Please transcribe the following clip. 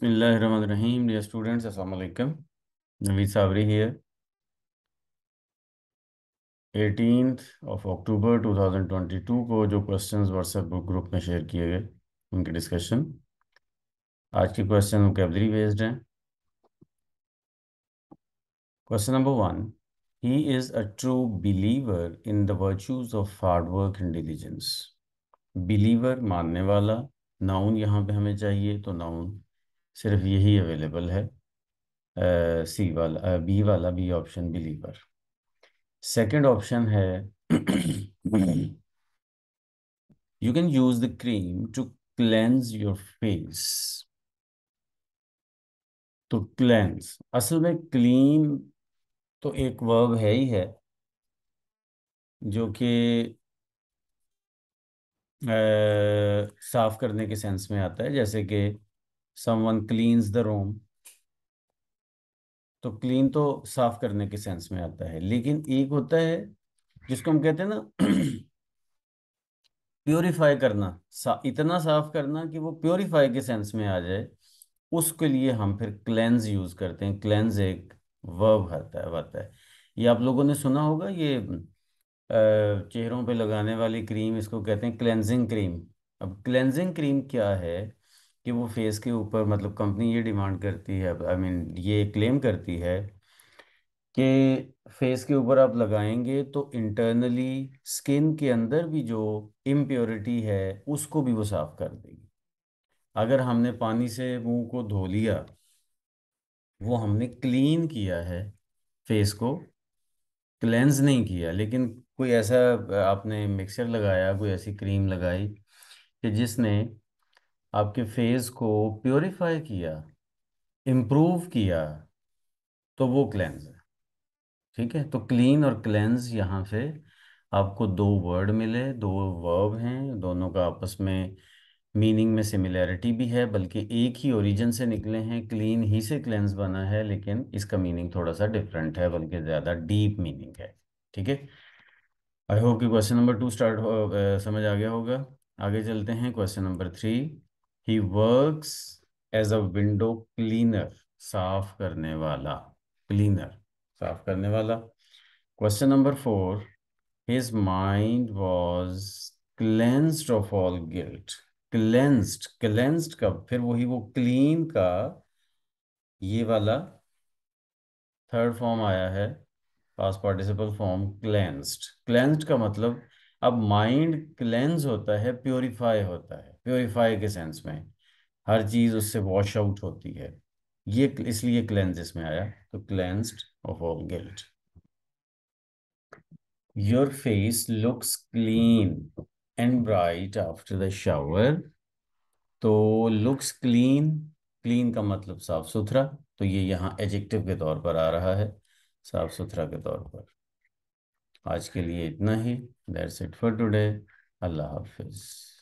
Bismillahirrahmanirrahim. Dear students, Assalamualaikum. Naveed Savri here. 18th of अक्टूबर 2022 को जो questions WhatsApp book group में share किए गए उनके डिस्कशन आज के क्वेश्चन वोकेबलरी बेस्ड हैं question number one he is a true believer in the virtues of hard work and diligence believer मानने वाला नाउन यहाँ पे हमें चाहिए तो नाउन सिर्फ यही अवेलेबल है सी वाला बी वाला B option believer second option है you can use the cream to cleanse your face तो क्लेंज असल में क्लीन तो एक वर्ब है ही है जो कि साफ करने के सेंस में आता है जैसे कि समवन क्लीन्स द रूम तो क्लीन तो साफ करने के सेंस में आता है लेकिन एक होता है जिसको हम कहते हैं ना प्योरीफाई करना सा, इतना साफ करना कि वो प्योरीफाई के सेंस में आ जाए उसके लिए हम फिर क्लेंज यूज करते हैं क्लेंज एक वर्ब आता है आता है ये आप लोगों ने सुना होगा ये चेहरों पे लगाने वाली क्रीम इसको कहते हैं क्लेंजिंग क्रीम अब क्लेंजिंग क्रीम क्या है कि वो फेस के ऊपर मतलब कंपनी ये डिमांड करती है आई I मीन mean, ये क्लेम करती है कि फेस के ऊपर आप लगाएंगे तो इंटरनली स्किन के अंदर भी जो इम्प्योरिटी है उसको भी वो साफ कर देगी अगर हमने पानी से मुंह को धो लिया वो हमने क्लीन किया है फेस को क्लेंज नहीं किया लेकिन कोई ऐसा आपने मिक्सर लगाया कोई ऐसी क्रीम लगाई कि जिसने आपके फेस को प्योरीफाई किया इम्प्रूव किया तो वो क्लेंज है ठीक है तो क्लीन और क्लेंज यहाँ से आपको दो वर्ड मिले दो वर्ब हैं दोनों का आपस में मीनिंग में सिमिलैरिटी भी है बल्कि एक ही ओरिजिन से निकले हैं क्लीन ही से क्लेंस बना है लेकिन इसका मीनिंग थोड़ा सा डिफरेंट है बल्कि ज़्यादा डीप मीनिंग है ठीक है आई होप कि क्वेश्चन नंबर टू स्टार्ट समझ आ गया होगा आगे चलते हैं question number three he works as a window cleaner साफ करने वाला क्लीनर साफ करने वाला question number four his mind was cleansed of all guilt cleansed cleansed कब फिर वही वो clean का ये वाला थर्ड फॉर्म आया है past participle form cleansed cleansed का मतलब अब माइंड क्लेंज होता है प्योरीफाई होता है प्योरीफाई के सेंस में हर चीज़ उससे वॉश आउट होती है ये इसलिए क्लेंज इसमें आया तो cleansed of all guilt your face looks clean and bright after the shower तो लुक्स क्लीन क्लीन का मतलब साफ सुथरा तो ये यहाँ एजेक्टिव के तौर पर आ रहा है साफ सुथरा के तौर पर आज के लिए इतना ही दैट्स इट फॉर टुडे अल्लाह हाफिज़